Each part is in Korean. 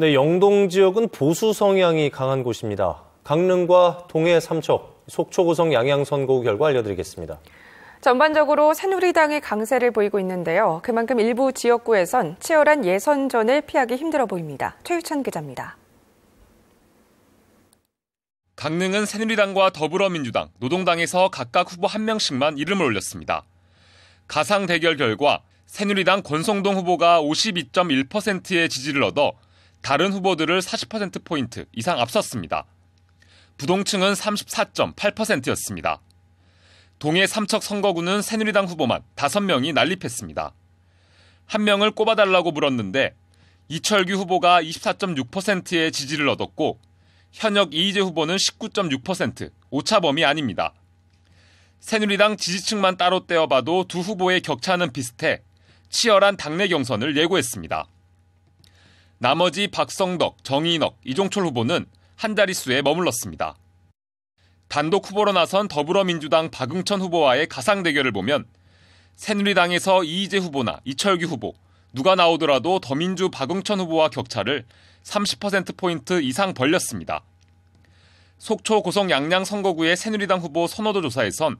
네, 영동 지역은 보수 성향이 강한 곳입니다. 강릉과 동해 삼척, 속초고성 양양 선거 결과 알려드리겠습니다. 전반적으로 새누리당이 강세를 보이고 있는데요. 그만큼 일부 지역구에선 치열한 예선전을 피하기 힘들어 보입니다. 최유찬 기자입니다. 강릉은 새누리당과 더불어민주당, 노동당에서 각각 후보 한 명씩만 이름을 올렸습니다. 가상 대결 결과 새누리당 권성동 후보가 52.1%의 지지를 얻어 다른 후보들을 40%포인트 이상 앞섰습니다. 부동층은 34.8%였습니다. 동해 삼척 선거구는 새누리당 후보만 5명이 난립했습니다. 한 명을 꼽아달라고 물었는데 이철규 후보가 24.6%의 지지를 얻었고 현역 이희재 후보는 19.6% 오차범위 아닙니다. 새누리당 지지층만 따로 떼어봐도 두 후보의 격차는 비슷해 치열한 당내 경선을 예고했습니다. 나머지 박성덕, 정인혁, 이종철 후보는 한 자릿수에 머물렀습니다. 단독 후보로 나선 더불어민주당 박응천 후보와의 가상 대결을 보면 새누리당에서 이희재 후보나 이철규 후보, 누가 나오더라도 더민주 박응천 후보와 격차를 30%포인트 이상 벌렸습니다. 속초 고성 양양 선거구의 새누리당 후보 선호도 조사에선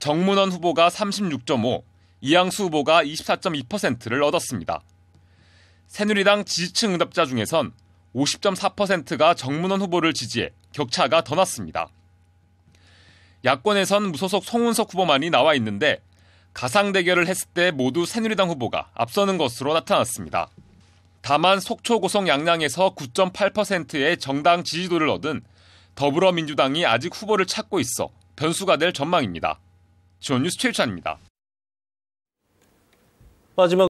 정문원 후보가 36.5, 이양수 후보가 24.2%를 얻었습니다. 새누리당 지지층 응답자 중에선 50.4%가 정문원 후보를 지지해 격차가 더 났습니다. 야권에선 무소속 송은석 후보만이 나와 있는데 가상 대결을 했을 때 모두 새누리당 후보가 앞서는 것으로 나타났습니다. 다만 속초 고성 양양에서 9.8%의 정당 지지도를 얻은 더불어민주당이 아직 후보를 찾고 있어 변수가 될 전망입니다. 지원뉴스 최일찬입니다. 마지막